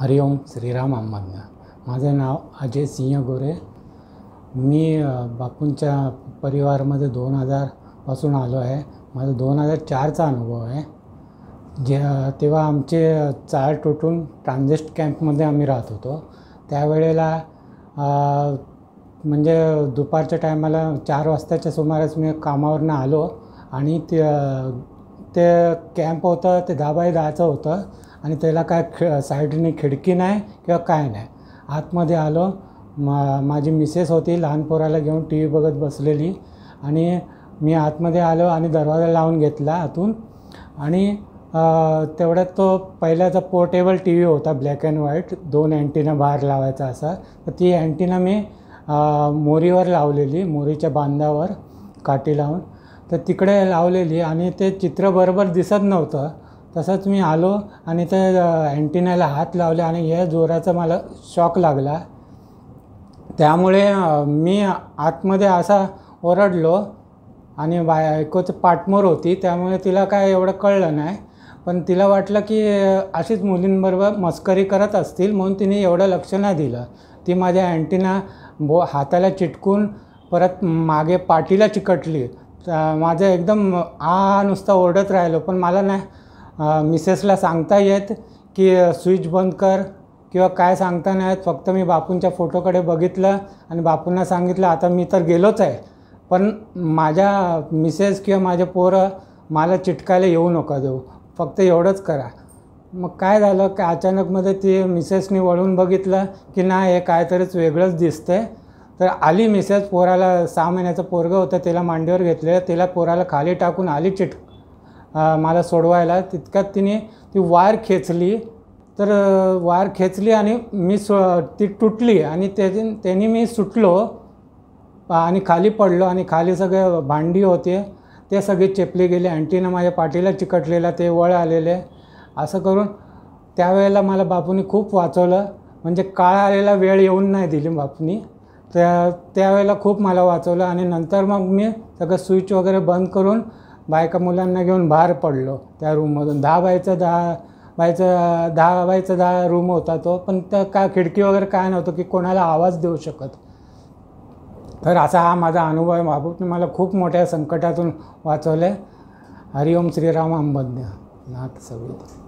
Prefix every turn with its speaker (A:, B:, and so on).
A: हरिओम श्रीराम अंबाज्ञा माझं नाव अजय सिंह गोरे मी बापूंच्या परिवारामध्ये दोन हजारपासून आलो आहे माझा दोन हजार चारचा अनुभव आहे जे तेव्हा आमचे चाळ तुटून ट्रान्झिस्ट कॅम्पमध्ये आम्ही राहत होतो त्यावेळेला म्हणजे दुपारच्या टायमाला चार वाजताच्या सुमारास मी कामावरनं आलो आणि ते ते कॅम्प होतं ते दहा बाय दहाचं होतं आणि त्याला काय खे साईडने खिडकी नाही किंवा काय नाही आतमध्ये आलो मा माझी मिसेस होती लहान पोराला घेऊन टी व्ही बघत बसलेली आणि मी आतमध्ये आलो आणि दरवाजा लावून घेतला आतून आणि तेवढ्यात तो पहिल्याचा पोर्टेबल टी व्ही होता ब्लॅक अँड व्हाईट दोन अँटीना बाहेर लावायचा असा तर ती अँटीना मी मोरीवर लावलेली मोरीच्या बांधावर काठी लावून तर तिकडे लावलेली आणि ते चित्र बरोबर दिसत नव्हतं तसंच मी आलो आणि ते अँटिनाला हात लावले आणि या जोराचा मला शॉक लागला त्यामुळे मी आतमध्ये असा ओरडलो आणि बायकोचं पाठमोर होती त्यामुळे तिला काय एवढं कळलं नाही पण तिला वाटलं की अशीच मुलींबरोबर मस्करी करत असतील म्हणून तिने एवढं लक्ष नाही दिलं ती माझ्या अँटीना बो हाताला चिटकून परत मागे पाठीला चिकटली माझं एकदम आ नुसता ओरडत राहिलो पण मला नाही मिसेसला सांगता येत की स्विच बंद कर किंवा काय सांगता नाही फक्त मी बापूंच्या फोटोकडे बघितलं आणि बापूंना सांगितलं आता मी तर गेलोच आहे पण माझ्या मिसेस किंवा माझे पोरं मला चिटकायला येऊ नका देऊ फक्त एवढंच करा मग काय झालं की अचानकमध्ये ती मिसेसनी वळून बघितलं की नाही हे कायतरीच वेगळंच दिसतंय तर आली मिसेस पोराला सहा महिन्याचं पोरगं होतं त्याला मांडीवर घेतलं तिला पोराला खाली टाकून आली चिट मला सोडवायला तितक्यात तिने ती वायर खेचली तर वायर खेचली आणि मी सो ती तुटली आणि त्याची त्याने मी सुटलो आणि खाली पडलो आणि खाली सगळे भांडी होते ते सगळे चेपले गेले अँटीनं माझ्या पाठीला चिकटलेला ते वळ आलेले असं करून त्यावेळेला मला बापूनी खूप वाचवलं म्हणजे काळ आलेला वेळ येऊन नाही दिली बापूनी त्या त्यावेळेला खूप मला वाचवलं आणि नंतर मग मी सगळं स्विच वगैरे बंद करून बायका मुलांना घेऊन बाहेर पडलो त्या रूममधून दहा बायचं दहा बायचं दहा बायचं दहा रूम होता तो पण त्या का खिडकी वगैरे काय नव्हतं की कोणाला आवाज देऊ शकत तर असा हा माझा अनुभव आहे बाबूने मला खूप मोठ्या संकटातून वाचवलं आहे हरिओम श्रीराम अंबज्ञ नाथ सगळी